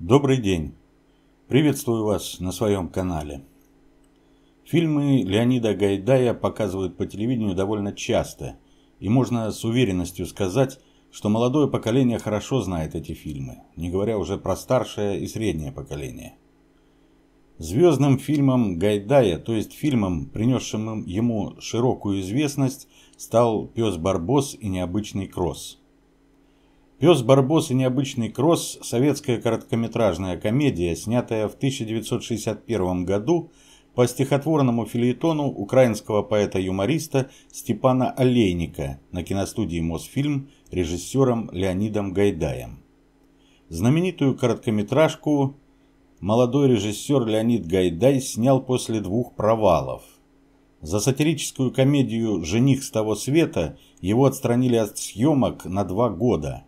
Добрый день! Приветствую вас на своем канале. Фильмы Леонида Гайдая показывают по телевидению довольно часто, и можно с уверенностью сказать, что молодое поколение хорошо знает эти фильмы, не говоря уже про старшее и среднее поколение. Звездным фильмом Гайдая, то есть фильмом, принесшим ему широкую известность, стал «Пес Барбос и необычный кросс». Пес Барбос и необычный кросс – советская короткометражная комедия, снятая в 1961 году по стихотворному филеетону украинского поэта-юмориста Степана Олейника на киностудии «Мосфильм» режиссером Леонидом Гайдаем. Знаменитую короткометражку молодой режиссер Леонид Гайдай снял после двух провалов. За сатирическую комедию «Жених с того света» его отстранили от съемок на два года –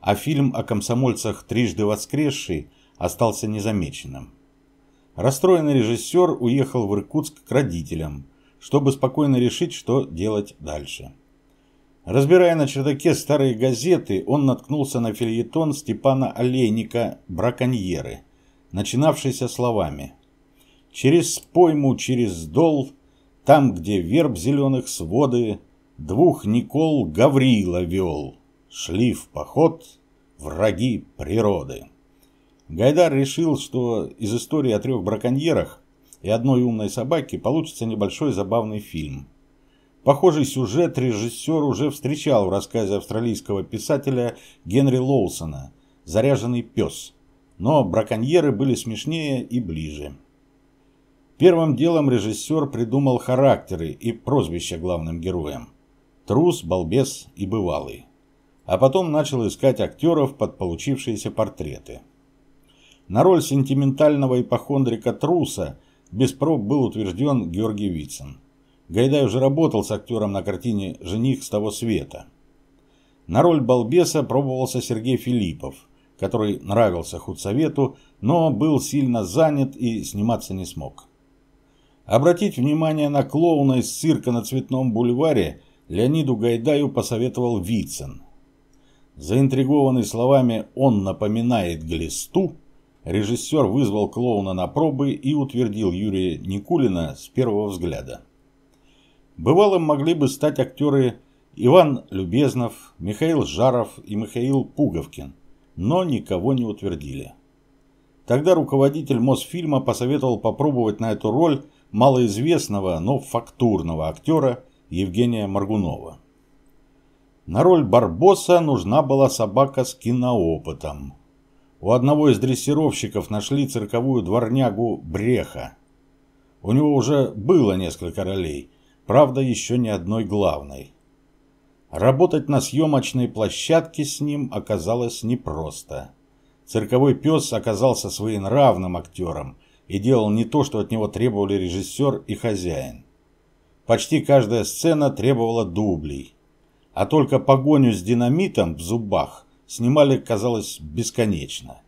а фильм о комсомольцах «Трижды воскресший» остался незамеченным. Расстроенный режиссер уехал в Иркутск к родителям, чтобы спокойно решить, что делать дальше. Разбирая на чердаке старые газеты, он наткнулся на фильетон Степана Олейника «Браконьеры», начинавшийся словами «Через пойму, через дол, там, где верб зеленых своды, двух Никол Гаврила вел» шли в поход враги природы. Гайдар решил, что из истории о трех браконьерах и одной умной собаке получится небольшой забавный фильм. Похожий сюжет режиссер уже встречал в рассказе австралийского писателя Генри Лоусона «Заряженный пес», но браконьеры были смешнее и ближе. Первым делом режиссер придумал характеры и прозвища главным героям – трус, балбес и бывалый а потом начал искать актеров под получившиеся портреты. На роль сентиментального ипохондрика Труса без проб был утвержден Георгий Вицин. Гайдай уже работал с актером на картине «Жених с того света». На роль балбеса пробовался Сергей Филиппов, который нравился худсовету, но был сильно занят и сниматься не смог. Обратить внимание на клоуна из цирка на Цветном бульваре Леониду Гайдаю посоветовал Вицин – Заинтригованный словами «он напоминает глисту», режиссер вызвал клоуна на пробы и утвердил Юрия Никулина с первого взгляда. Бывалым могли бы стать актеры Иван Любезнов, Михаил Жаров и Михаил Пуговкин, но никого не утвердили. Тогда руководитель Мосфильма посоветовал попробовать на эту роль малоизвестного, но фактурного актера Евгения Маргунова. На роль Барбоса нужна была собака с киноопытом. У одного из дрессировщиков нашли цирковую дворнягу Бреха. У него уже было несколько ролей, правда, еще ни одной главной. Работать на съемочной площадке с ним оказалось непросто. Цирковой пес оказался своенравным актером и делал не то, что от него требовали режиссер и хозяин. Почти каждая сцена требовала дублей – а только погоню с динамитом в зубах снимали, казалось, бесконечно.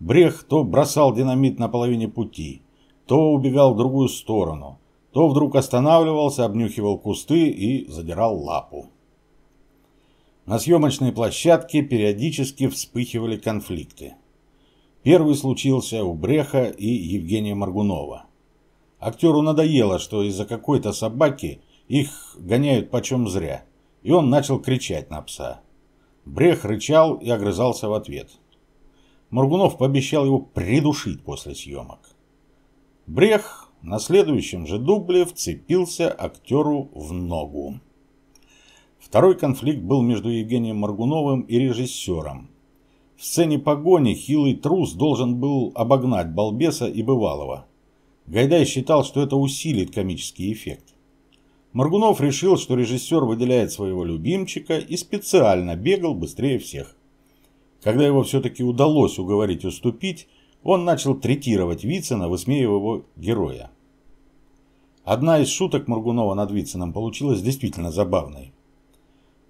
Брех то бросал динамит на половине пути, то убегал в другую сторону, то вдруг останавливался, обнюхивал кусты и задирал лапу. На съемочной площадке периодически вспыхивали конфликты. Первый случился у Бреха и Евгения Маргунова. Актеру надоело, что из-за какой-то собаки их гоняют почем зря – и он начал кричать на пса. Брех рычал и огрызался в ответ. Моргунов пообещал его придушить после съемок. Брех на следующем же дубле вцепился актеру в ногу. Второй конфликт был между Евгением Моргуновым и режиссером. В сцене погони хилый трус должен был обогнать балбеса и бывалого. Гайдай считал, что это усилит комический эффект. Маргунов решил, что режиссер выделяет своего любимчика и специально бегал быстрее всех. Когда его все-таки удалось уговорить уступить, он начал третировать Вицина, высмеивая его героя. Одна из шуток Маргунова над Вицином получилась действительно забавной.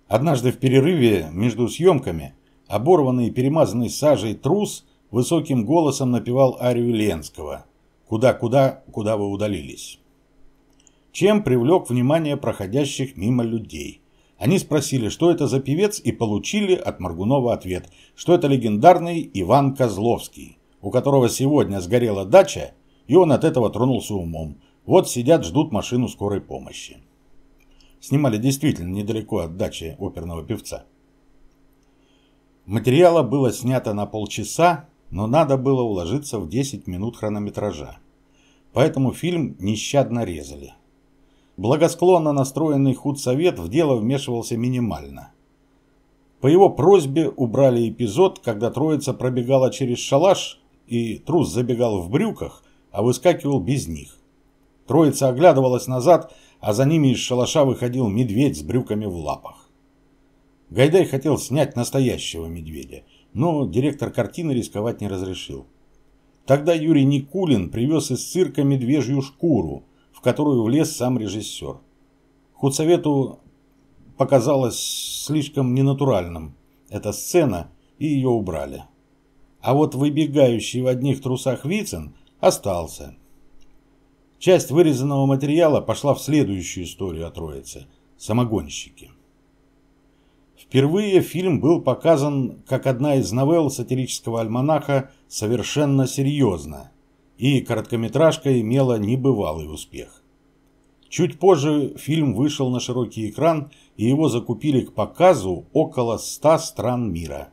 Однажды в перерыве между съемками оборванный и перемазанный сажей трус высоким голосом напевал арию Ленского «Куда-куда, куда вы удалились» чем привлек внимание проходящих мимо людей. Они спросили, что это за певец, и получили от Маргунова ответ, что это легендарный Иван Козловский, у которого сегодня сгорела дача, и он от этого тронулся умом. Вот сидят, ждут машину скорой помощи. Снимали действительно недалеко от дачи оперного певца. Материала было снято на полчаса, но надо было уложиться в 10 минут хронометража. Поэтому фильм нещадно резали благосклонно настроенный худсовет в дело вмешивался минимально. По его просьбе убрали эпизод, когда троица пробегала через шалаш, и трус забегал в брюках, а выскакивал без них. Троица оглядывалась назад, а за ними из шалаша выходил медведь с брюками в лапах. Гайдай хотел снять настоящего медведя, но директор картины рисковать не разрешил. Тогда Юрий Никулин привез из цирка медвежью шкуру – в которую влез сам режиссер. Худсовету показалось слишком ненатуральным эта сцена, и ее убрали. А вот выбегающий в одних трусах Вицин остался. Часть вырезанного материала пошла в следующую историю о Троице – «Самогонщики». Впервые фильм был показан как одна из новелл сатирического альманаха «Совершенно серьезно», и короткометражка имела небывалый успех. Чуть позже фильм вышел на широкий экран, и его закупили к показу около 100 стран мира.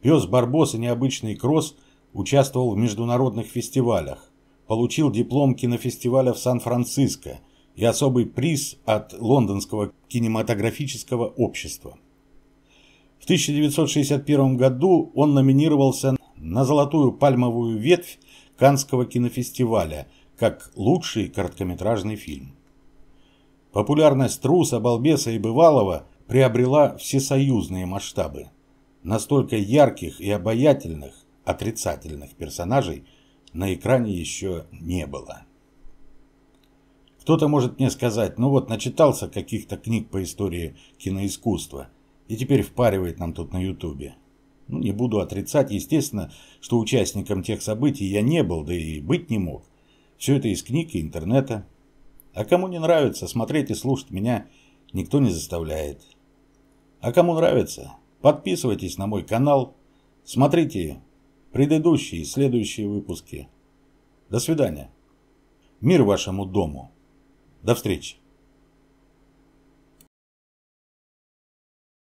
Пес Барбос и необычный кросс участвовал в международных фестивалях, получил диплом кинофестиваля в Сан-Франциско и особый приз от Лондонского кинематографического общества. В 1961 году он номинировался на «Золотую пальмовую ветвь» Канского кинофестиваля как лучший короткометражный фильм. Популярность Труса, Балбеса и Бывалова приобрела всесоюзные масштабы. Настолько ярких и обаятельных, отрицательных персонажей на экране еще не было. Кто-то может мне сказать, ну вот начитался каких-то книг по истории киноискусства и теперь впаривает нам тут на ютубе. Ну, не буду отрицать, естественно, что участником тех событий я не был, да и быть не мог. Все это из книг и интернета. А кому не нравится, смотреть и слушать меня никто не заставляет. А кому нравится, подписывайтесь на мой канал, смотрите предыдущие и следующие выпуски. До свидания. Мир вашему дому. До встречи.